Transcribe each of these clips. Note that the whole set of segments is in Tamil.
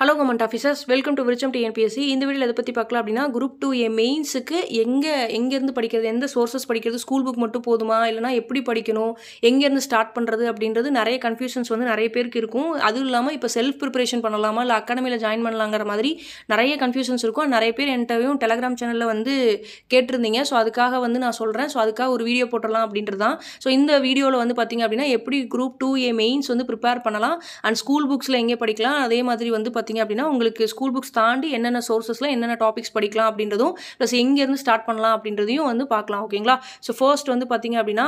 hello comment officers welcome to Virutcham TNPSC இந்த வீடியோவில் இதை பற்றி பார்க்கலாம் அப்படின்னா குரூப் டூ என் மெயின்ஸுக்கு எங்கே எங்கேருந்து படிக்கிறது எந்த சோர்சஸ் படிக்கிறது ஸ்கூல் புக் மட்டும் போதுமா இல்லைனா எப்படி படிக்கணும் எங்கேருந்து ஸ்டார்ட் பண்ணுறது அப்படின்றது நிறைய கன்ஃபியூஷன்ஸ் வந்து நிறைய பேருக்கு இருக்கும் அதுவும் இல்லாமல் இப்போ செல்ஃப் ப்ரிப்பரேஷன் பண்ணலாமா இல்லை அகாடமியில் ஜாயின் பண்ணலாங்கிற மாதிரி நிறைய கன்ஃபியூஷன்ஸ் இருக்கும் நிறைய பேர் என்கிட்டவையும் டெலகிராம் சேனலில் வந்து கேட்டிருந்தீங்க ஸோ அதுக்காக வந்து நான் சொல்கிறேன் ஸோ அதுக்காக ஒரு வீடியோ போட்டலாம் அப்படின்றது தான் ஸோ இந்த வீடியோவில் வந்து பார்த்தீங்க அப்படின்னா எப்படி குரூப் டூ ஏ மெயின்ஸ் வந்து ப்ரிப்பேர் பண்ணலாம் அண்ட் ஸ்கூல் புக்ஸில் எங்கே படிக்கலாம் அதே மாதிரி வந்து பார்த்தீங்க அப்படின்னா உங்களுக்கு ஸ்கூல் புக்ஸ் தாண்டி என்னென்ன சோர்ஸஸ்லாம் என்னென்ன டாபிக்ஸ் படிக்கலாம் அப்படின்றதும் ப்ளஸ் எங்கேருந்து ஸ்டார்ட் பண்ணலாம் அப்படின்றதையும் வந்து பார்க்கலாம் ஓகேங்களா ஸோ ஃபர்ஸ்ட் வந்து பார்த்தீங்க அப்படின்னா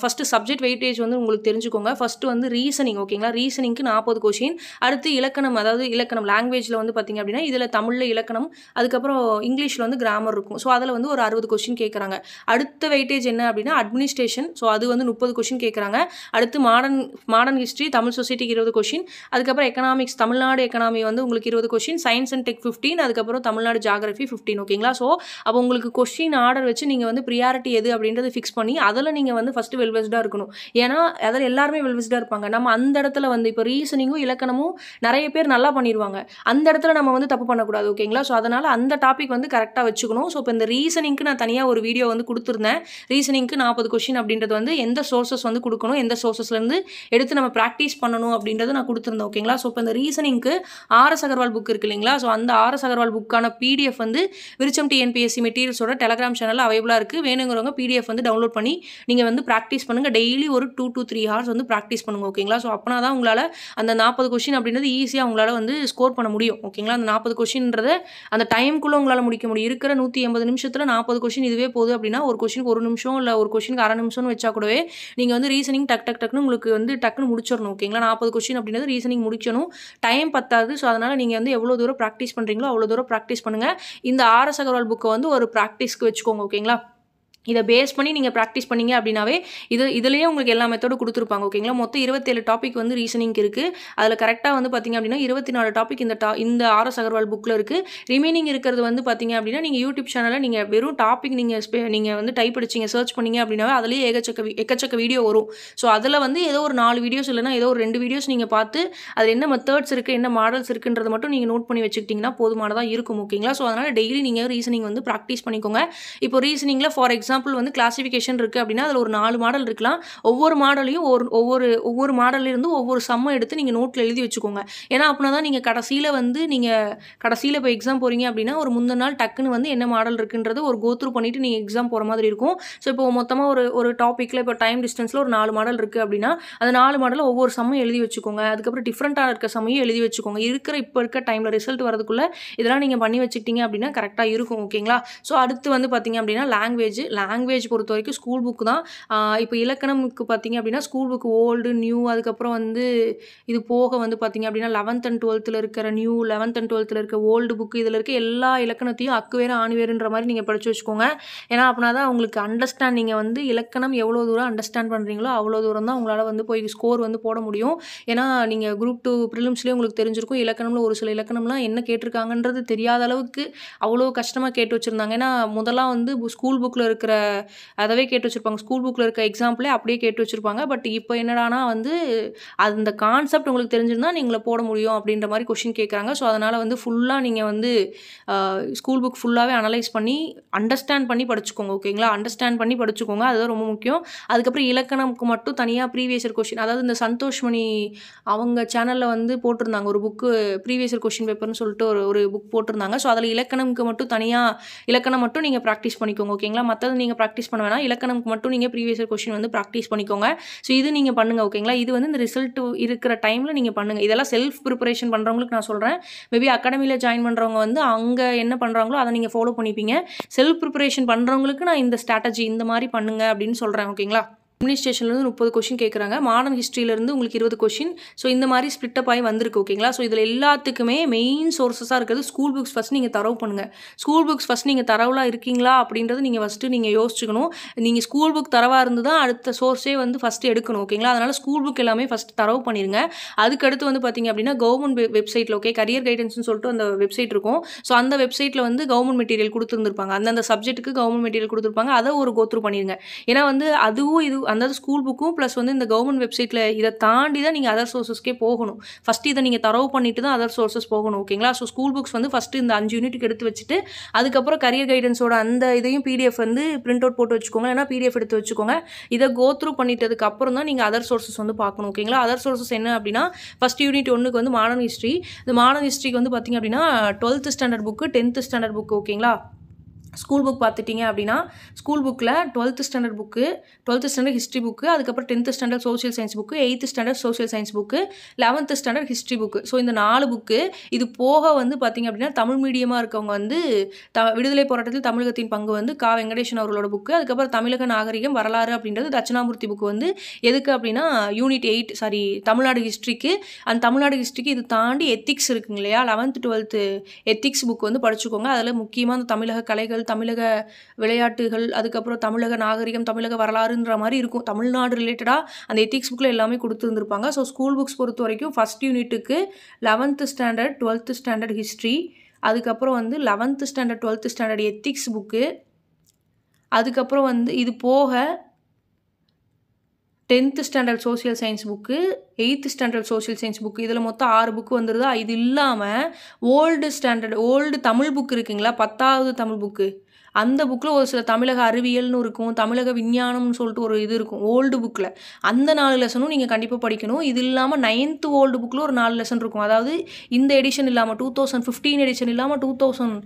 ஃபஸ்ட்டு சப்ஜெக்ட் வெயிட்டேஜ் வந்து உங்களுக்கு தெரிஞ்சுக்கோங்க ஃபஸ்ட்டு வந்து ரீசனிங் ஓகேங்களா ரீசனிங்க்கு நாற்பது கொஷின் அடுத்து இலக்கணம் அதாவது இலக்கணம் லாங்குவேஜில் வந்து பார்த்திங்க அப்படின்னா இதில் தமிழில் இலக்கணம் அதுக்கப்புறம் இங்கிலீஷில் வந்து கிராமர் இருக்கும் ஸோ அதில் வந்து ஒரு அறுபது கொஷின் கேட்குறாங்க அடுத்த வெயிட்டேஜ் என்ன அப்படின்னா அட்மினிஸ்ட்ரேஷன் ஸோ அது வந்து முப்பது கொஷின் கேட்குறாங்க அடுத்து மாடர்ன் மாடர்ன் ஹிஸ்ட்ரி தமிழ் சொசைட்டிக்கு இருபது கொஷின் அதுக்கப்புறம் எக்கனாமிக்ஸ் தமிழ்நாடு எக்கனாமிக்ஸ் எக்கனாமி வந்து உங்களுக்கு இருபது question science and tech fifteen அதுக்கப்புறம் தமிழ்நாடு ஜாகிரபி ஃபிஃப்டீன் ஓகேங்களா ஸோ அப்போ உங்களுக்கு கொஷின் ஆர்டர் வச்சு நீங்கள் வந்து ப்ரியாரிட்டி எது அப்படின்றத ஃபிக்ஸ் பண்ணி அதில் நீங்கள் வந்து ஃபஸ்ட்டு வெல்வெஸ்டாக இருக்கணும் ஏன்னா அதில் எல்லாருமே வெல்வெஸ்டாக இருப்பாங்க நம்ம அந்த இடத்துல வந்து இப்போ ரீசனிங்கும் இலக்கணமும் நிறைய பேர் நல்லா பண்ணிடுவாங்க அந்த இடத்துல நம்ம வந்து தப்பு பண்ணக்கூடாது ஓகேங்களா ஸோ அதனால் அந்த டாபிக் வந்து கரெக்டாக வச்சுக்கணும் ஸோ இப்போ இந்த ரீசனிங்க்கு நான் தனியாக ஒரு வீடியோ வந்து கொடுத்துருந்தேன் ரீசனிங்க்கு நாற்பது கொஷின் அப்படின்றது வந்து எந்த சோர்சஸ் வந்து கொடுக்கணும் எந்த சோர்சஸ்லேருந்து எடுத்து நம்ம ப்ராக்டிஸ் பண்ணணும் அப்படின்றது நான் கொடுத்துருந்தேன் ஓகேங்களா ஸோ இப்போ இந்த ரீசனிங்க்கு ஆர்எஸ் அகர்வால் புக் இருக்கு இல்லைங்களா ஸோ அந்த ஆர்எஸ் அகர்வால் புக்கான பிடிஎஃப் வந்து விருச்சம் டிஎன்பிஎஸ்சி மெட்டீரியல்ஸோட டெலகிராம் சேனலில் அவைபிளாக இருக்குது வேணுங்கிறவங்க பிடிஎஃப் வந்து டவுன்லோட் பண்ணி நீங்கள் வந்து ப்ராக்டிஸ் பண்ணுங்கள் டெய்லி ஒரு டூ டூ த்ரீ ஹவர்ஸ் வந்து ப்ராக்டிஸ் பண்ணுங்கள் ஓகேங்களா ஸோ அப்போனா தான் உங்களால் அந்த நாற்பது கொஷின் அப்படின்றது ஈஸியாக உங்களால் வந்து ஸ்கோர் பண்ண முடியும் ஓகேங்களா அந்த நாற்பது கொஷின்ன்றத அந்த டைம்குள்ளே உங்களால் முடிக்க முடியும் இருக்கிற நூற்றி எண்பது நிமிஷத்தில் நாற்பது கொஷின் இதுவே போதும் அப்படின்னா ஒரு கொஷினுக்கு ஒரு நிமிஷம் இல்லை ஒரு கொஷினுக்கு அரை நிமிஷம்னு வச்சா கூடவே நீங்கள் வந்து ரீசனிங் டக் டக் டக்குன்னு உங்களுக்கு வந்து டக்குன்னு முடிச்சிடணும் ஓகேங்களா நாற்பது கொஷின் அப்படின்றது ரீசனிங் முடிக்கணும் டைம் பத்தாது இருக்குது ஸோ அதனால் நீங்கள் வந்து எவ்வளோ தூரம் ப்ராக்டிஸ் பண்ணுறீங்களோ அவ்வளோ தூரம் ப்ராக்டிஸ் பண்ணுங்கள் இந்த ஆர்எஸ் அகர்வால் புக்கை வந்து ஒரு ப்ராக்டிஸ்க்கு வச்சுக்கோங்க ஓகேங்களா இதை பேஸ் பண்ணி நீங்கள் ப்ராக்டிஸ் பண்ணிங்க அப்படின்னாவே இது இதுலேயே உங்களுக்கு எல்லா மெத்தோடு கொடுத்துருப்பாங்க ஓகேங்களா மொத்தம் இருபத்தேழு டாபிக் வந்து ரீசனிங் இருக்குது அதில் கரெக்டாக வந்து பார்த்திங்க அப்படின்னா இருபத்தி நாலு டாபிக் இந்த டா இந்த ஆர்எஸ் அகர்வால் புக்கில் இருக்குது ரிமைனிங் இருக்கிறது வந்து பார்த்திங்க அப்படின்னா நீங்கள் யூடியூப் சேனலில் நீங்கள் வெறும் டாபிக் நீங்கள் நீங்கள் வந்து டைப் அடிச்சிங்க சர்ச் பண்ணிங்க அப்படின்னாவே அதுலேயே ஏகச்சக்க எக்கச்சக்க வீடியோ வரும் ஸோ அதில் வந்து ஏதோ ஒரு நாலு வீடியோஸ் இல்லைனா ஏதோ ஒரு ரெண்டு வீடியோஸ் நீங்கள் பார்த்து அதில் என்ன மெத்தர்ட்ஸ் இருக்குது என்ன மாடல்ஸ் இருக்குன்றது மட்டும் நீங்கள் நோட் பண்ணி வச்சுக்கிட்டிங்கன்னா போதுமானதாக இருக்கும் ஓகேங்களா ஸோ அதனால் டெய்லி நீங்கள் ரீசனிங் வந்து ப்ராக்டிஸ் பண்ணிக்கோங்க இப்போ ரீசனிங்கில் ஃபார் எக்ஸாம்பிள் எக்ஸாம்பிள் வந்து கிளாஸிஃபிகேஷன் இருக்குது அப்படின்னா அதில் ஒரு நாலு மாடல் இருக்கலாம் ஒவ்வொரு மாடலையும் ஒரு ஒவ்வொரு ஒவ்வொரு மாடலிருந்து ஒவ்வொரு சம்மை எடுத்து நீங்கள் நோட்டில் எழுதி வச்சுக்கோங்க ஏன்னா அப்படின்னா தான் நீங்கள் கடைசியில் வந்து நீங்கள் கடைசியில் இப்போ எக்ஸாம் போகிறீங்க அப்படின்னா ஒரு முந்தின நாள் டக்குன்னு வந்து என்ன மாடல் இருக்குன்றது ஒரு கோத்ரூ பண்ணிவிட்டு நீங்கள் எக்ஸாம் போகிற மாதிரி இருக்கும் ஸோ இப்போ மொத்தமாக ஒரு ஒரு டாப்பிக்கில் இப்போ டைம் டிஸ்டன்ஸில் ஒரு நாலு மாடல் இருக்குது அப்படின்னா அந்த நாலு மாடலில் ஒவ்வொரு சம்மையும் எழுதி வச்சுக்கோங்க அதுக்கப்புறம் டிஃப்ரெண்ட்டாக இருக்க சம்மையும் எழுதி வச்சுக்கோங்க இருக்கிற இப்போ இருக்க டைமில் ரிசல்ட் வரதுக்குள்ளே இதெல்லாம் நீங்கள் பண்ணி வச்சுக்கிட்டீங்க அப்படின்னா கரெக்டாக இருக்கும் ஓகேங்களா ஸோ அடுத்து வந்து பார்த்தீங்க அப்படின்னா லாங்குவேஜ் லாங்குவேஜ் பொறுத்த வரைக்கும் ஸ்கூல் புக்கு தான் இப்போ இலக்கணமுக்கு பார்த்திங்க அப்படின்னா ஸ்கூல் புக்கு ஓல்டு நியூ அதுக்கப்புறம் வந்து இது போக வந்து பார்த்திங்க அப்படின்னா லெவன்த் அண்ட் டுவெல்த்தில் இருக்கிற நியூ லெவன்த் அண்ட் டுவெல்த்தில் இருக்க ஓல்டு புக்கு இதில் இருக்க எல்லா இலக்கணத்தையும் அக்குவேறு ஆணிவேறுன்ற மாதிரி நீங்கள் படித்து வச்சுக்கோங்க ஏன்னா அப்படின்னா தான் உங்களுக்கு அண்டர்ஸ்டாண்ட் நீங்கள் வந்து இலக்கணம் எவ்வளோ தூரம் அண்டர்ஸ்டாண்ட் பண்ணுறீங்களோ அவ்வளோ தூரம் தான் உங்களால் வந்து போய் ஸ்கோர் வந்து போட முடியும் ஏன்னா நீங்கள் குரூப் டூ ப்ரிலிம்ஸ்லேயே உங்களுக்கு தெரிஞ்சிருக்கும் இலக்கணம்ல ஒரு சில இலக்கணம்லாம் என்ன கேட்டிருக்காங்கன்றது தெரியாத அளவுக்கு அவ்வளோ கஷ்டமாக கேட்டு வச்சுருந்தாங்க ஏன்னா முதலாக வந்து ஸ்கூல் புக்கில் இருக்கிற இருக்கிற அதவே கேட்டு வச்சுருப்பாங்க ஸ்கூல் புக்கில் இருக்க எக்ஸாம்பிளே அப்படியே கேட்டு வச்சுருப்பாங்க பட் இப்போ என்னடானா வந்து அந்த கான்செப்ட் உங்களுக்கு தெரிஞ்சிருந்தா நீங்கள போட முடியும் அப்படின்ற மாதிரி கொஷின் கேட்குறாங்க ஸோ அதனால் வந்து ஃபுல்லாக நீங்கள் வந்து ஸ்கூல் புக் ஃபுல்லாகவே அனலைஸ் பண்ணி அண்டர்ஸ்டாண்ட் பண்ணி படிச்சுக்கோங்க ஓகேங்களா அண்டர்ஸ்டாண்ட் பண்ணி படிச்சுக்கோங்க அதுதான் ரொம்ப முக்கியம் அதுக்கப்புறம் இலக்கணமுக்கு மட்டும் தனியாக ப்ரீவியஸர் கொஷின் அதாவது இந்த சந்தோஷ்மணி அவங்க சேனலில் வந்து போட்டிருந்தாங்க ஒரு புக்கு ப்ரீவியஸர் கொஷின் பேப்பர்னு சொல்லிட்டு ஒரு ஒரு புக் போட்டிருந்தாங்க ஸோ அதில் இலக்கணமுக்கு மட்டும் தனியாக இலக்கணம் மட்டும் நீங்கள் ப்ராக்டிஸ் பண்ணிக்கோங்க ஓகேங்களா மற்ற வந்து நீங்கள் ப்ராக்டிஸ் பண்ண வேணாம் இலக்கணம்க்கு மட்டும் நீங்கள் ப்ரீவியஸ் இயர் கொஷின் வந்து ப்ராக்டிஸ் பண்ணிக்கோங்க ஸோ இது நீங்கள் பண்ணுங்கள் ஓகேங்களா இது வந்து இந்த ரிசல்ட் இருக்கிற டைமில் நீங்கள் பண்ணுங்கள் இதெல்லாம் செல்ஃப் ப்ரிப்பரேஷன் பண்ணுறவங்களுக்கு நான் சொல்கிறேன் மேபி அகாடமியில் ஜாயின் பண்ணுறவங்க வந்து அங்கே என்ன பண்ணுறாங்களோ அதை நீங்கள் ஃபாலோ பண்ணிப்பீங்க செல்ஃப் ப்ரிப்பரேஷன் பண்ணுறவங்களுக்கு நான் இந்த ஸ்ட்ராட்டஜி இந்த மாதிரி பண்ணுங்கள் அப்படின்னு சொல்கிறேன் ஓகேங்களா அட்மினிஸ்ட்ரேஷன்லேருந்து முப்பது கொஷின் கேட்குறாங்க மாடர்ன் ஹிஸ்ட்ரியிலேருந்து உங்களுக்கு இருபது கொஷின் ஸோ இந்த மாதிரி ஸ்பிளிட்டப் ஆகி வந்திருக்கு ஓகேங்களா ஸோ இதில் எல்லாத்துக்குமே மெயின் சோர்ஸஸாக இருக்கிறது ஸ்கூல் புக்ஸ் ஃபஸ்ட் நீங்கள் தரவு பண்ணுங்கள் ஸ்கூல் புக்ஸ் ஃபஸ்ட் நீங்கள் தரவுலாம் இருக்கீங்களா அப்படின்றது நீங்கள் ஃபஸ்ட்டு நீங்கள் யோசிச்சுக்கணும் நீங்கள் ஸ்கூல் புக் தரவாக இருந்து தான் அடுத்த சோர்ஸே வந்து ஃபஸ்ட்டு எடுக்கணும் ஓகேங்களா அதனால் ஸ்கூல் புக் எல்லாமே ஃபஸ்ட் தரவு பண்ணிடுங்க அதுக்கடுத்து வந்து பார்த்தீங்க அப்படின்னா கவர்மெண்ட் வெப்சைட்டில் ஓகே கரியர் கைடன்ஸ்னு சொல்லிட்டு அந்த வெப்சைட் இருக்கும் ஸோ அந்த வெப்சைட்டில் வந்து கவர்மெண்ட் மெட்டீரியல் கொடுத்துருந்துருப்பாங்க அந்தந்த சப்ஜெக்ட்டுக்கு கவர்மெண்ட் மெட்டீரியல் கொடுத்துருப்பாங்க அதை ஒரு கோத்ரூ பண்ணிடுங்க ஏன்னா வந்து அதுவும் இது அதாவது ஸ்கூல் புக்கும் ப்ளஸ் வந்து இந்த கவர்மெண்ட் வெப்சைட்டில் இதை தாண்டி தான் நீங்கள் அதர் சோர்ஸஸ்க்கே போகணும் ஃபஸ்ட்டு இதை நீங்கள் தரவு பண்ணிட்டு தான் அதர் சோர்ஸஸ் போகணும் ஓகேங்களா ஸோ ஸ்கூல் புக்ஸ் வந்து ஃபஸ்ட்டு இந்த அஞ்சு யூனிட்டுக்கு எடுத்து வச்சுட்டு அதுக்கப்புறம் கரியர் கைடன்ஸோட அந்த இதையும் பிடிஎஃப் வந்து பிரிண்ட் அவுட் போட்டு வச்சுக்கோங்க ஏன்னா பிடிஎஃப் எடுத்து வச்சுக்கோங்க இதை கோத்ரூ பண்ணிட்டதுக்கு அப்புறம் தான் நீங்கள் அதர் சோர்ஸஸ் வந்து பார்க்கணும் ஓகேங்களா அதர் சோர்ஸஸ் என்ன அப்படின்னா ஃபஸ்ட் யூனிட் ஒன்றுக்கு வந்து மாடர்ன் ஹிஸ்ட்ரி இந்த மாடர்ன் ஹிஸ்ட்ரிக்கு வந்து பார்த்திங்க அப்படின்னா twelfth standard book tenth standard book ஓகேங்களா ஸ்கூல் புக் பார்த்துட்டிங்க அப்படின்னா ஸ்கூல் புக்கில் twelfth standard book twelfth standard history book அதுக்கப்புறம் tenth standard social science book eighth standard social science book eleventh standard history book so இந்த நாலு புக்கு இது போக வந்து பார்த்திங்க அப்படின்னா தமிழ் மீடியமாக இருக்கவங்க வந்து த விடுதலை போராட்டத்தில் தமிழகத்தின் பங்கு வந்து கா வெங்கடேஷன் அவர்களோட புக்கு அதுக்கப்புறம் தமிழக நாகரிகம் வரலாறு அப்படின்றது தட்சிணாமூர்த்தி புக்கு வந்து எதுக்கு அப்படின்னா யூனிட் எயிட் சாரி தமிழ்நாடு ஹிஸ்ட்ரிக்கு அந்த தமிழ்நாடு ஹிஸ்ட்ரிக்கு இது தாண்டி எத்திக்ஸ் இருக்குங்க இல்லையா லெவன்த்து டுவெல்த்து எத்திக்ஸ் புக் வந்து படிச்சுக்கோங்க அதில் முக்கியமாக அந்த தமிழக கலைகள் தமிழக விளையாட்டுகள் அதுக்கப்புறம் தமிழக நாகரிகம் தமிழக வரலாறுன்ற மாதிரி இருக்கும் தமிழ்நாடு ரிலேட்டடாக அந்த எத்திக்ஸ் புக்கில் எல்லாமே கொடுத்துருந்துருப்பாங்க ஸோ ஸ்கூல் புக்ஸ் பொறுத்த வரைக்கும் ஃபஸ்ட் யூனிட்டுக்கு eleventh standard twelfth standard history அதுக்கப்புறம் வந்து eleventh standard twelfth standard ethics book அதுக்கப்புறம் வந்து இது போக tenth standard social science book eighth standard social science book இதில் மொத்தம் ஆறு புக்கு வந்துருதா இது இல்லாமல் old standard old Tamil book இருக்குங்களா பத்தாவது தமிழ் புக்கு அந்த புக்கில் ஒரு சில தமிழக அறிவியல்னு இருக்கும் தமிழக விஞ்ஞானம்னு சொல்லிட்டு ஒரு இது இருக்கும் ஓல்டு புக்கில் அந்த நாலு லெசனும் நீங்கள் கண்டிப்பாக படிக்கணும் இது இல்லாமல் நைன்த்து ஓல்டு புக்கில் ஒரு நாலு லெசன் இருக்கும் அதாவது இந்த எடிஷன் இல்லாமல் டூ தௌசண்ட் ஃபிஃப்டீன் எடிஷன் இல்லாமல் டூ தௌசண்ட்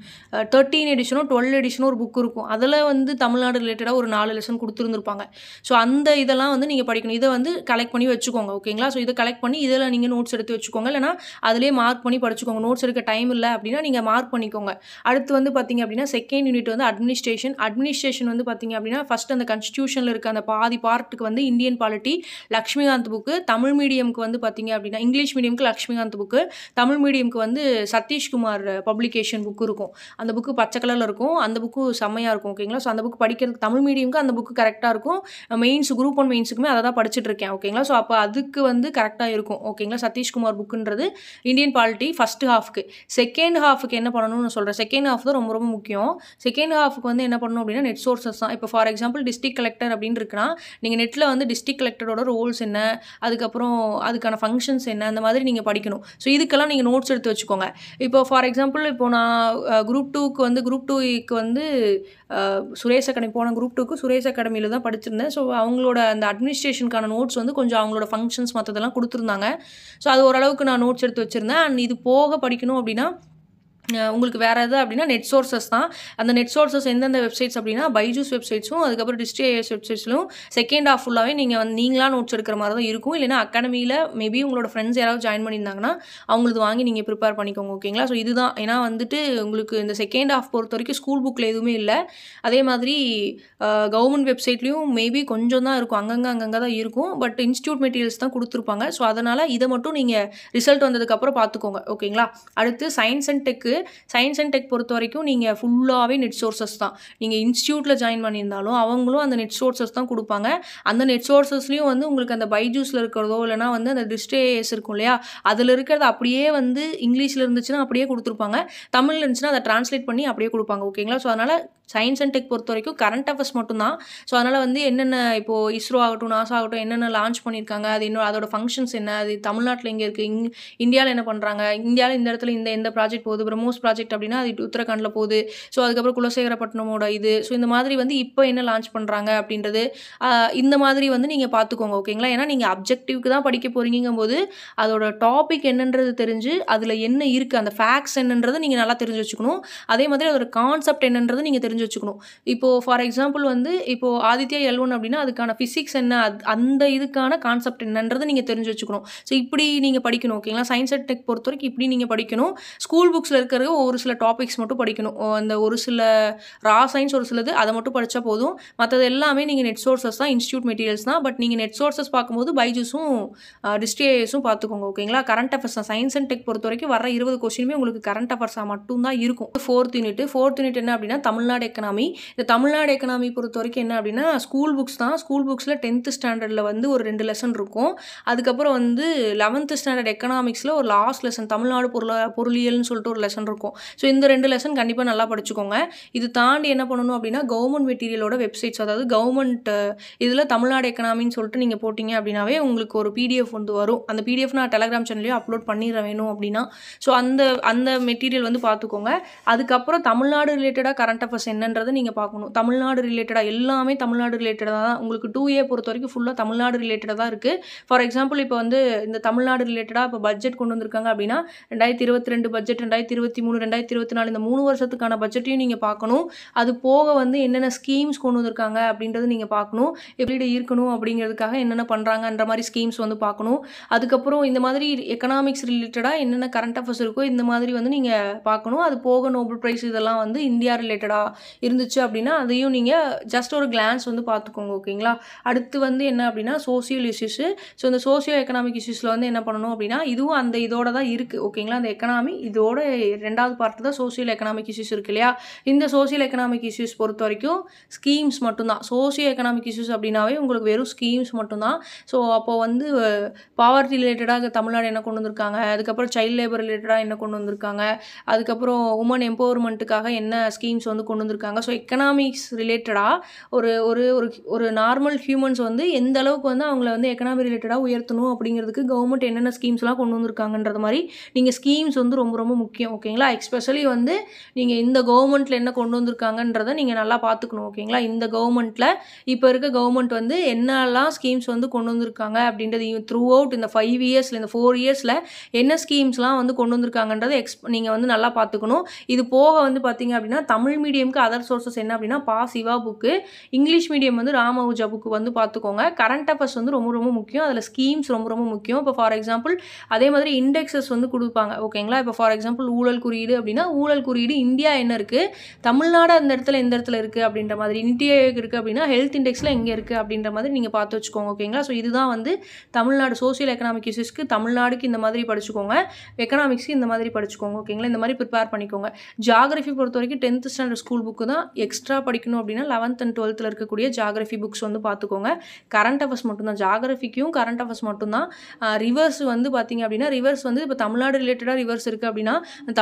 தேர்ட்டீன் எடிஷனோ டுவெல் எடிஷனோ ஒரு புக் இருக்கும் அதில் வந்து தமிழ்நாடு ரிலேட்டடாக ஒரு நாலு லெசன் கொடுத்துருந்துருப்பாங்க ஸோ அந்த இதெல்லாம் வந்து நீங்கள் படிக்கணும் இதை வந்து கலெக்ட் பண்ணி வச்சுக்கோங்க ஓகேங்களா ஸோ இதை கலெக்ட் பண்ணி இதில் நீங்கள் நோட்ஸ் எடுத்து வச்சுக்கோங்க இல்லைனா அதிலே மார்க் பண்ணி படிச்சுக்கோங்க நோட்ஸ் எடுக்க டைம் இல்லை அப்படின்னா நீங்கள் மார்க் பண்ணிக்கோங்க அடுத்து வந்து பார்த்தீங்க அப்படின்னா செகண்ட் யூனிட் வந்து அட்மினிஸ்ட்ரேஷன் அட்மினிஸ்ட்ரேஷன் வந்து பார்த்திங்க அப்படின்னா ஃபஸ்ட் அந்த கன்ஸ்டியூஷனில் இருக்க அந்த பாதி பார்ட்டுக்கு வந்து Indian polity Lakshmikanth book Tamil மீடியம்க்கு வந்து பார்த்திங்க அப்படின்னா இங்கிலீஷ் மீடியம்க்கு லக்ஷ்மிகாந்த் புக்கு தமிழ் மீடியம்க்கு வந்து சதீஷ்குமார் பப்ளிகேஷன் புக்கு இருக்கும் அந்த புக்கு பச்சை கலரில் இருக்கும் அந்த புக்கு செம்மையாக இருக்கும் ஓகேங்களா ஸோ அந்த புக் படிக்கிறதுக்கு தமிழ் மீடியம்க்கு அந்த புக்கு கரெக்டாக இருக்கும் மெயின்ஸ் குரூப் ஒன் மெயின்ஸுக்குமே அதை தான் படிச்சுட்டு இருக்கேன் ஓகேங்களா ஸோ அப்போ அதுக்கு வந்து கரெக்டாக இருக்கும் ஓகேங்களா சதீஷ்குமார் புக்குன்றது இந்தியன் பாலிட்டி ஃபஸ்ட்டு ஹாஃப்க்கு செகண்ட் ஹாஃபுக்கு என்ன பண்ணணும்னு சொல்கிறேன் செகண்ட் ஹாஃப் தான் ரொம்ப ரொம்ப முக்கியம் செகண்ட் ஹாஃப் ஸ்டாஃபுக்கு வந்து என்ன பண்ணணும் அப்படின்னா நெட் சோர்சஸ் தான் இப்போ ஃபார் எக்ஸாம்பிள் டிஸ்ட்ரிக் கலெக்டர் அப்படின்னு இருக்குன்னா நீங்கள் நெட்டில் வந்து டிஸ்ட்ரிக் கலெக்டரோட ரோல்ஸ் என்ன அதுக்கப்புறம் அதுக்கான ஃபங்க்ஷன்ஸ் என்ன அந்த மாதிரி நீங்கள் படிக்கணும் ஸோ இதுக்கெல்லாம் நீங்கள் நோட்ஸ் எடுத்து வச்சுக்கோங்க இப்போ ஃபார் எக்ஸாம்பிள் இப்போ நான் குரூப் டூக்கு வந்து குரூப் டூக்கு வந்து சுரேஷ் அகாடமி போன குரூப் டூக்கு சுரேஷ் அகாடமியில் தான் படிச்சிருந்தேன் ஸோ அவங்களோட அந்த அட்மினிஸ்ட்ரேஷனுக்கான நோட்ஸ் வந்து கொஞ்சம் அவங்களோட ஃபங்க்ஷன்ஸ் மற்றதெல்லாம் கொடுத்துருந்தாங்க ஸோ அது ஓரளவுக்கு நான் நோட்ஸ் எடுத்து வச்சுருந்தேன் அண்ட் இது போக படிக்கணும் அப்படின்னா உங்களுக்கு வேறு எது அப்படின்னா நெட் சோர்சஸ் தான் அந்த நெட் சோர்சஸ் எந்தெந்த வெப்சைட்ஸ் அப்படின்னா பைஜூஸ் வெப்சைட்ஸும் அதுக்கப்புறம் டிஸ்ட்ரிஎஸ் வெப்சைட்ஸ்லும் செகண்ட் ஆஃப் ஃபுல்லாகவே நீங்கள் வந்து நீங்களாக நோட்ஸ் எடுக்கிற மாதிரி தான் இருக்கும் இல்லைனா அகாடமியில் மேபி உங்களோட ஃப்ரெண்ட்ஸ் யாராவது ஜாயின் பண்ணியிருந்தாங்கன்னா அவங்களுக்கு வாங்கி நீங்கள் ப்ரிப்பேர் பண்ணிக்கோங்க ஓகேங்களா ஸோ இதுதான் ஏன்னா வந்துட்டு உங்களுக்கு இந்த செகண்ட் ஆஃப் பொறுத்த வரைக்கும் ஸ்கூல் புக்கில் எதுவுமே இல்லை அதே மாதிரி கவர்மெண்ட் வெப்சைட்லேயும் மேபி கொஞ்சம் தான் இருக்கும் அங்கங்கே அங்கங்கே தான் இருக்கும் பட் இன்ஸ்டியூட் மெட்டீரியல்ஸ் தான் கொடுத்துருப்பாங்க ஸோ அதனால் இதை மட்டும் நீங்கள் ரிசல்ட் வந்ததுக்கப்புறம் பார்த்துக்கோங்க ஓகேங்களா அடுத்து science and tech science and tech பொறுத்த வரைக்கும் நீங்கள் ஃபுல்லாகவே நெட் சோர்ஸஸ் தான் நீங்கள் இன்ஸ்டியூட்டில் ஜாயின் பண்ணியிருந்தாலும் அவங்களும் அந்த நெட் சோர்ஸஸ் தான் கொடுப்பாங்க அந்த நெட் சோர்ஸஸ்லேயும் வந்து உங்களுக்கு அந்த பைஜூஸில் இருக்கிறதோ இல்லைனா வந்து அந்த டிஸ்டேஸ் இருக்கும் இல்லையா அதில் இருக்கிறத அப்படியே வந்து இங்கிலீஷில் இருந்துச்சுன்னா அப்படியே கொடுத்துருப்பாங்க தமிழில் இருந்துச்சுன்னா அதை ட்ரான்ஸ்லேட் பண்ணி அப்படியே கொடுப்பாங்க ஓகேங்களா ஸோ அதனால் சயின்ஸ் அண்ட் டெக் பொறுத்த வரைக்கும் கரண்ட் அஃபேர்ஸ் மட்டும்தான் ஸோ அதனால் வந்து என்னென்ன இப்போது இஸ்ரோ ஆகட்டும் நாசா ஆகட்டும் என்னென்ன லான்ச் பண்ணியிருக்காங்க அது இன்னும் அதோட ஃபங்க்ஷன்ஸ் என்ன அது தமிழ்நாட்டில் எங்கே இருக்குது இங் இந்தியாவில் என்ன பண்ணுறாங்க இந்தியாவில் இந்த இடத்துல இந்த எந்த ப்ராஜெக்ட் போகுது மோஸ் ப்ராஜெக்ட் அப்படின்னா அது உத்தரகாண்டில் போகுது ஸோ அதுக்கப்புறம் குலசேகரப்பட்டினமோட இது ஸோ இந்த மாதிரி வந்து இப்போ என்ன லான்ச் பண்ணுறாங்க அப்படின்றது இந்த மாதிரி வந்து நீங்கள் பார்த்துக்கோங்க ஓகேங்களா ஏன்னா நீங்கள் அப்ஜெக்டிவ்க்கு தான் படிக்க போகிறீங்கும் போது அதோட டாபிக் என்னன்றது தெரிஞ்சு அதில் என்ன இருக்குது அந்த ஃபேக்ட்ஸ் என்னன்றது நீங்கள் நல்லா தெரிஞ்சு வச்சுக்கணும் அதே மாதிரி அதோட கான்செப்ட் என்னன்றது நீங்கள் தெரிஞ்சு வச்சுக்கணும் இப்போது ஃபார் எக்ஸாம்பிள் வந்து இப்போது ஆதித்யா எல்வன் அப்படின்னா அதுக்கான ஃபிசிக்ஸ் என்ன அந்த இதுக்கான கான்செப்ட் என்னன்றது நீங்கள் தெரிஞ்சு வச்சுக்கணும் ஸோ இப்படி நீங்கள் படிக்கணும் ஓகேங்களா சயின்ஸ் அண்ட் டெக் பொறுத்த வரைக்கும் இப்படி நீங்கள் படிக்கணும் ஸ்கூல் புக்ஸில் இருக்க இருக்கிறது ஒரு சில டாபிக்ஸ் மட்டும் படிக்கணும் அந்த ஒரு சில ரா சயின்ஸ் ஒரு சிலது அதை மட்டும் படித்தா போதும் மற்றது எல்லாமே நீங்கள் நெட் சோர்ஸஸ் தான் இன்ஸ்டியூட் மெட்டீரியல்ஸ் தான் பட் நீங்கள் நெட் சோர்ஸஸ் பார்க்கும்போது பைஜூஸும் டிஸ்டிஏஸும் பார்த்துக்கோங்க ஓகேங்களா கரண்ட் அஃபேர்ஸ் தான் சயின்ஸ் அண்ட் டெக் பொறுத்த வரைக்கும் வர இருபது கொஸ்டினுமே உங்களுக்கு கரண்ட் அஃபேர்ஸாக தான் இருக்கும் ஃபோர்த் யூனிட் ஃபோர்த் யூனிட் என்ன அப்படின்னா தமிழ்நாடு எக்கனாமி இந்த தமிழ்நாடு எக்கனாமி பொறுத்த வரைக்கும் என்ன அப்படின்னா ஸ்கூல் புக்ஸ் தான் ஸ்கூல் புக்ஸில் டென்த்து ஸ்டாண்டர்டில் வந்து ஒரு ரெண்டு லெசன் இருக்கும் அதுக்கப்புறம் வந்து லெவன்த்து ஸ்டாண்டர்ட் எக்கனாமிக்ஸில் ஒரு லாஸ்ட் லெசன் தமிழ்நாடு பொருளா பொருளியல்னு சொல்லிட்டு ஒரு லெசன் லெசன் இருக்கும் ஸோ இந்த ரெண்டு லெசன் கண்டிப்பாக நல்லா படிச்சுக்கோங்க இது தாண்டி என்ன பண்ணணும் அப்படின்னா கவர்மெண்ட் மெட்டீரியலோட வெப்சைட்ஸ் அதாவது கவர்மெண்ட் இதில் தமிழ்நாடு எக்கனாமின்னு சொல்லிட்டு நீங்கள் போட்டிங்க அப்படின்னாவே உங்களுக்கு ஒரு பிடிஎஃப் வந்து வரும் அந்த பிடிஎஃப் நான் டெலகிராம் சேனல்லையும் அப்லோட் பண்ணிட வேணும் அப்படின்னா ஸோ அந்த அந்த மெட்டீரியல் வந்து பார்த்துக்கோங்க அதுக்கப்புறம் தமிழ்நாடு ரிலேட்டடாக கரண்ட் அஃபேர்ஸ் என்னன்றதை நீங்கள் பார்க்கணும் தமிழ்நாடு ரிலேட்டடாக எல்லாமே தமிழ்நாடு ரிலேட்டடாக தான் உங்களுக்கு டூ ஏ பொறுத்த வரைக்கும் ஃபுல்லாக தமிழ்நாடு ரிலேட்டடாக தான் இருக்குது ஃபார் எக்ஸாம்பிள் இப்போ வந்து இந்த தமிழ்நாடு ரிலேட்டடாக இப்போ பட்ஜெட் கொண்டு வந்திருக்காங்க அப்படின்னா ரெண்டாயிரத்தி இருபத்தி ரெண்டு பட்ஜெட் ரெண்டாயிரத்தி இருபது இருபத்தி மூணு ரெண்டாயிரத்தி இருபத்தி நாலு இந்த மூணு வருஷத்துக்கான பட்ஜெட்டையும் நீங்கள் பார்க்கணும் அது போக வந்து என்னென்ன ஸ்கீம்ஸ் கொண்டு வந்திருக்காங்க அப்படின்றத நீங்கள் பார்க்கணும் எப்படி இருக்கணும் அப்படிங்கிறதுக்காக என்னென்ன பண்ணுறாங்கன்ற மாதிரி ஸ்கீம்ஸ் வந்து பார்க்கணும் அதுக்கப்புறம் இந்த மாதிரி எக்கனாமிக்ஸ் ரிலேட்டடாக என்னென்ன கரண்ட் அஃபேர்ஸ் இருக்கோ இந்த மாதிரி வந்து நீங்கள் பார்க்கணும் அது போக நோபல் ப்ரைஸ் இதெல்லாம் வந்து இந்தியா ரிலேட்டடாக இருந்துச்சு அப்படின்னா அதையும் நீங்கள் ஜஸ்ட் ஒரு கிளான்ஸ் வந்து பார்த்துக்கோங்க ஓகேங்களா அடுத்து வந்து என்ன அப்படின்னா சோசியல் இஷ்யூஸு ஸோ இந்த சோசியோ எக்கனாமிக் இஷ்யூஸில் வந்து என்ன பண்ணணும் அப்படின்னா இதுவும் அந்த இதோட தான் இருக்குது ஓகேங்களா அந்த எக்கனாமி இதோட ரெண்டாவது பார்ட் தான் சோசியல் எக்கனாமிக் இஷ்யூஸ் இருக்கு இல்லையா இந்த சோசியல் எக்கனாமிக் இஷ்யூஸ் பொறுத்த வரைக்கும் ஸ்கீம்ஸ் மட்டும்தான் சோசியல் எக்கனாமிக் இஷ்யூஸ் அப்படின்னாவே உங்களுக்கு வெறும் ஸ்கீம்ஸ் மட்டும்தான் ஸோ அப்போது வந்து பாவர்ட்டி ரிலேட்டடாக தமிழ்நாடு என்ன கொண்டு வந்திருக்காங்க அதுக்கப்புறம் சைல்டு லேபர் ரிலேட்டடாக என்ன கொண்டு வந்திருக்காங்க அதுக்கப்புறம் உமன் எம்பவர்மெண்ட்டுக்காக என்ன ஸ்கீம்ஸ் வந்து கொண்டு வந்திருக்காங்க ஸோ எக்கனாமிக்ஸ் ரிலேட்டடாக ஒரு ஒரு ஒரு நார்மல் ஹியூமன்ஸ் வந்து எந்த அளவுக்கு வந்து அவங்கள வந்து எக்கனாமி ரிலேட்டடாக உயர்த்தணும் அப்படிங்கிறதுக்கு கவர்மெண்ட் என்னென்ன ஸ்கீம்ஸ்லாம் கொண்டு வந்திருக்காங்கன்றது மாதிரி நீங்கள் ஸ்கீம்ஸ் வந்து ரொம்ப ரொம்ப முக்கியம் ஓகே ஓகேங்களா எக்ஸ்பெஷலி வந்து நீங்கள் இந்த கவர்மெண்ட்டில் என்ன கொண்டு வந்திருக்காங்கன்றதை நீங்கள் நல்லா பார்த்துக்கணும் ஓகேங்களா இந்த கவர்மெண்ட்டில் இப்போ இருக்க கவர்மெண்ட் வந்து என்னெல்லாம் ஸ்கீம்ஸ் வந்து கொண்டு வந்திருக்காங்க அப்படின்றது த்ரூ அவுட் இந்த ஃபைவ் இயர்ஸில் இந்த ஃபோர் இயர்ஸில் என்ன ஸ்கீம்ஸ்லாம் வந்து கொண்டு வந்திருக்காங்கன்றதை எக்ஸ் நீங்கள் வந்து நல்லா பார்த்துக்கணும் இது போக வந்து பார்த்திங்க அப்படின்னா தமிழ் மீடியமுக்கு அதர் சோர்சஸ் என்ன அப்படின்னா பா சிவா புக்கு இங்கிலீஷ் மீடியம் வந்து ராமவுஜா புக்கு வந்து பார்த்துக்கோங்க கரண்ட் அஃபேர்ஸ் வந்து ரொம்ப ரொம்ப முக்கியம் அதில் ஸ்கீம்ஸ் ரொம்ப ரொம்ப முக்கியம் இப்போ ஃபார் எக்ஸாம்பிள் அதே மாதிரி இண்டெக்ஸஸ் வந்து கொடுப்பாங்க ஓகேங்களா இப்போ ஃபார் எக்ஸாம்பிள் ஊழல் ஊழல் குறியீடு அப்படின்னா ஊழல் குறியீடு இந்தியா என்ன இருக்குது தமிழ்நாடு அந்த இடத்துல எந்த இடத்துல இருக்குது அப்படின்ற மாதிரி இந்தியா இருக்குது அப்படின்னா ஹெல்த் இண்டெக்ஸில் எங்கே இருக்குது அப்படின்ற மாதிரி நீங்கள் பார்த்து வச்சுக்கோங்க ஓகேங்களா ஸோ இதுதான் வந்து தமிழ்நாடு சோசியல் எக்கனாமிக் இஷ்யூஸ்க்கு தமிழ்நாடுக்கு இந்த மாதிரி படிச்சுக்கோங்க எக்கனாமிக்ஸ்க்கு இந்த மாதிரி படிச்சுக்கோங்க ஓகேங்களா இந்த மாதிரி ப்ரிப்பேர் பண்ணிக்கோங்க ஜாகிரஃபி பொறுத்த வரைக்கும் டென்த் ஸ்டாண்டர்ட் ஸ்கூல் புக்கு தான் எக்ஸ்ட்ரா படிக்கணும் அப்படின்னா லெவன்த் அண்ட் டுவெல்த்தில் இருக்கக்கூடிய ஜாகிரஃபி புக்ஸ் வந்து பார்த்துக்கோங்க கரண்ட் மட்டும் மட்டும்தான் ஜாகிரஃபிக்கும் கரண்ட் மட்டும் மட்டும்தான் ரிவர்ஸ் வந்து பார்த்தீங்க அப்படின்னா ரிவர்ஸ் வந்து இப்போ தமிழ்நாடு ரிலேட்டடாக ரிவர்ஸ் இருக்குது அப்படின்னா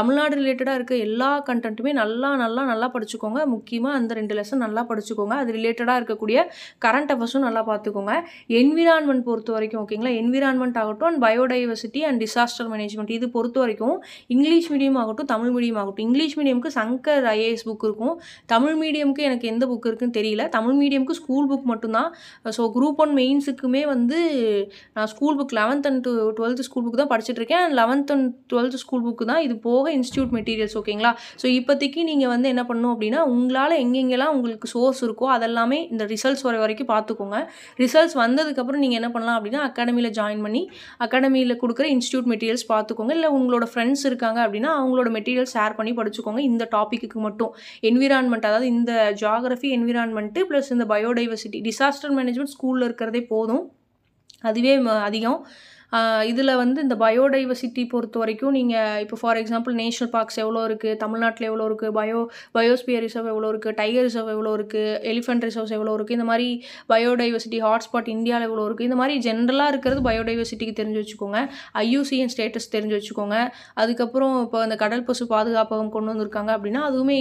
தமிழ்நாடு ரிலேட்டடாக இருக்க எல்லா கண்டென்ட்டுமே நல்லா நல்லா நல்லா படிச்சுக்கோங்க முக்கியமாக அந்த ரெண்டு லெசன் நல்லா படிச்சுக்கோங்க அது ரிலேட்டடாக இருக்கக்கூடிய கரண்ட் அஃபர்ஸும் நல்லா பார்த்துக்கோங்க என்விரான்மெண்ட் பொறுத்த வரைக்கும் ஓகேங்களா என்விரான்மெண்ட் ஆகட்டும் and biodiversity and disaster management இது பொறுத்த வரைக்கும் இங்கிலீஷ் மீடியம் ஆகட்டும் தமிழ் மீடியம் ஆகட்டும் இங்கிலீஷ் மீடியமுக்கு சங்கர் ஐஏஎஸ் புக் இருக்கும் தமிழ் மீடியமுக்கு எனக்கு எந்த புக் இருக்குன்னு தெரியல தமிழ் மீடியமுக்கு ஸ்கூல் புக் மட்டும்தான் ஸோ குரூப் ஒன் மெயின்ஸுக்குமே வந்து நான் school book eleventh and twelfth school book தான் and eleventh and twelfth school book தான் இது போக இன்ஸ்டியூட் மெட்டீரியல்ஸ் ஓகேங்களா ஸோ இப்போதைக்கு நீங்கள் வந்து என்ன பண்ணணும் அப்படின்னா உங்களால் எங்கெங்கெல்லாம் உங்களுக்கு சோர்ஸ் இருக்கோ அதெல்லாமே இந்த ரிசல்ட்ஸ் வர வரைக்கும் பார்த்துக்கோங்க ரிசல்ட்ஸ் வந்ததுக்கப்புறம் நீங்கள் என்ன பண்ணலாம் அப்படின்னா அகாடமியில் ஜாயின் பண்ணி அகாடமியில் கொடுக்குற இன்ஸ்டியூட் மெட்டீரியல்ஸ் பார்த்துக்கோங்க இல்லை உங்களோட ஃப்ரெண்ட்ஸ் இருக்காங்க அப்படின்னா அவங்களோட மெட்டீரியல் ஷேர் பண்ணி படிச்சுக்கோங்க இந்த டாப்பிக்கு மட்டும் என்விரான்மெண்ட் அதாவது இந்த ஜாகிரஃபி என்விரான்மெண்ட்டு ப்ளஸ் இந்த பயோடைவர்சிட்டி டிசாஸ்டர் மேனேஜ்மெண்ட் ஸ்கூலில் இருக்கிறதே போதும் அதுவே அதிகம் இதில் வந்து இந்த பயோடைவர்சிட்டி பொறுத்த வரைக்கும் நீங்கள் இப்போ ஃபார் எக்ஸாம்பிள் நேஷனல் பார்க்ஸ் எவ்வளோ இருக்குது தமிழ்நாட்டில் எவ்வளோ இருக்குது பயோ பயோஸ்பியர் ரிசர்வ் எவ்வளோ இருக்குது டைகர் ரிசர்வ் எவ்வளோ இருக்குது எலிஃபென்ட் ரிசர்வ்ஸ் எவ்வளோ இருக்குது இந்த மாதிரி பயோடைவர்சிட்டி ஹாட்ஸ்பாட் இந்தியாவில் எவ்வளோ இருக்குது இந்த மாதிரி ஜென்ரலாக இருக்கிறது பயோடைவர்சிட்டிக்கு தெரிஞ்சு வச்சுக்கோங்க ஐயூசிஎன் ஸ்டேட்டஸ் தெரிஞ்சு வச்சுக்கோங்க அதுக்கப்புறம் இப்போ அந்த கடல் பசு பாதுகாப்பகம் கொண்டு வந்திருக்காங்க அப்படின்னா அதுவுமே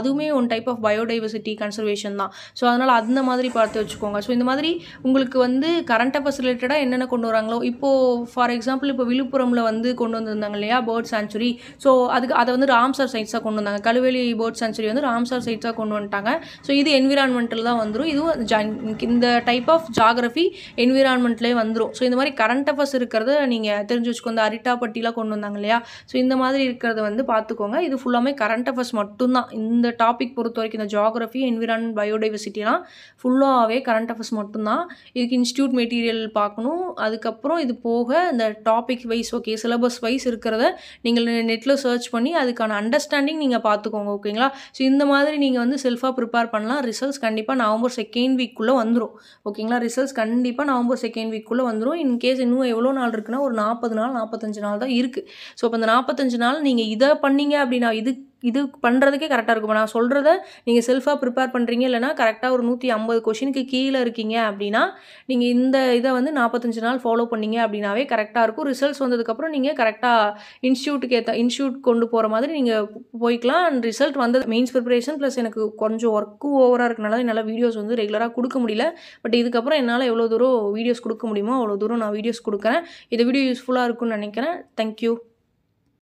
அதுவுமே one type of biodiversity conservation தான் ஸோ அதனால் அந்த மாதிரி பார்த்து வச்சுக்கோங்க ஸோ இந்த மாதிரி உங்களுக்கு வந்து கரண்ட் அஃபர்ஸ் ரிலேட்டடாக என்னென்ன கொண்டு வராங்களோ இப்போது ஃபார் எக்ஸாம்பிள் இப்போ விழுப்புரமில் வந்து கொண்டு வந்திருந்தாங்க இல்லையா பேர்ட் சேஞ்சுரி ஸோ அதுக்கு அதை வந்து ராம்சார் சைட்ஸாக கொண்டு வந்தாங்க கழுவேலி பேர்ட் சேஞ்சுரி வந்து ராம்சார் சைட்ஸாக கொண்டு வந்துட்டாங்க ஸோ இது என்விரான்மெண்ட்டில் தான் வந்துடும் இதுவும் இந்த டைப் ஆஃப் ஜாகிரஃபி என்விரான்மெண்ட்லேயே வந்துடும் ஸோ இந்த மாதிரி கரண்ட் அஃபர்ஸ் இருக்கிறத நீங்கள் தெரிஞ்சு வச்சுக்கோ இந்த அரிட்டாப்பட்டிலாம் கொண்டு வந்தாங்க இல்லையா ஸோ இந்த மாதிரி இருக்கிறத வந்து பார்த்துக்கோங்க இது ஃபுல்லாமே கரண்ட் அஃபர்ஸ் மட்டும்தான் இந்த டாபிக் பொறுத்த வரைக்கும் இந்த ஜாகிரஃபி என்விரான்மெண்ட் பயோடைவர்சிட்டிலாம் ஃபுல்லாகவே கரண்ட் அஃபர்ஸ் மட்டும்தான் இதுக்கு இன்ஸ்டியூட் மெட்டீரியல் பார்க்கணும் அதுக்கப்புறம் இது போ போக இந்த topic wise okay syllabus wise இருக்கிறத நீங்கள் நெட்டில் சர்ச் பண்ணி அதுக்கான அண்டர்ஸ்டாண்டிங் நீங்கள் பார்த்துக்கோங்க ஓகேங்களா ஸோ இந்த மாதிரி நீங்கள் வந்து செல்ஃபாக ப்ரிப்பேர் பண்ணலாம் ரிசல்ட்ஸ் கண்டிப்பாக நவம்பர் செகண்ட் வீக்குள்ளே வந்துடும் ஓகேங்களா ரிசல்ட்ஸ் கண்டிப்பாக நவம்பர் செகண்ட் வீக்குள்ளே வந்துடும் இன்கேஸ் இன்னும் எவ்வளோ நாள் இருக்குன்னா ஒரு நாற்பது நாள் நாற்பத்தஞ்சு நாள் தான் இருக்குது ஸோ இப்போ இந்த நாற்பத்தஞ்சு நாள் நீங்கள் இதை பண்ணீங்க அப்படின்னா இது இது பண்ணுறதுக்கே கரெக்டாக இருக்கும் நான் சொல்கிறத நீங்கள் செல்ஃபாக ப்ரிப்பேர் பண்ணுறீங்க இல்லைனா கரெக்டாக ஒரு நூற்றி ஐம்பது கொஷினுக்கு கீழே இருக்கீங்க அப்படின்னா நீங்கள் இந்த இதை வந்து நாற்பத்தஞ்சு நாள் ஃபாலோ பண்ணீங்க அப்படின்னாவே கரெக்டாக இருக்கும் ரிசல்ட்ஸ் வந்ததுக்கப்புறம் நீங்கள் கரெக்டாக இன்ஸ்டியூட்டுக்கு ஏற்ற இன்ஸ்டியூட் கொண்டு போகிற மாதிரி நீங்கள் போய்க்கலாம் அண்ட் ரிசல்ட் வந்தது மெயின்ஸ் ப்ரிப்பரேஷன் ப்ளஸ் எனக்கு கொஞ்சம் ஒர்க்கு ஓவராக இருக்கனால என்னால் வீடியோஸ் வந்து ரெகுலராக கொடுக்க முடியல பட் இதுக்கப்புறம் என்னால் எவ்வளோ தூரம் வீடியோஸ் கொடுக்க முடியுமோ அவ்வளோ தூரம் நான் வீடியோஸ் கொடுக்குறேன் இது வீடியோ யூஸ்ஃபுல்லாக இருக்கும்னு நினைக்கிறேன் தேங்க்யூ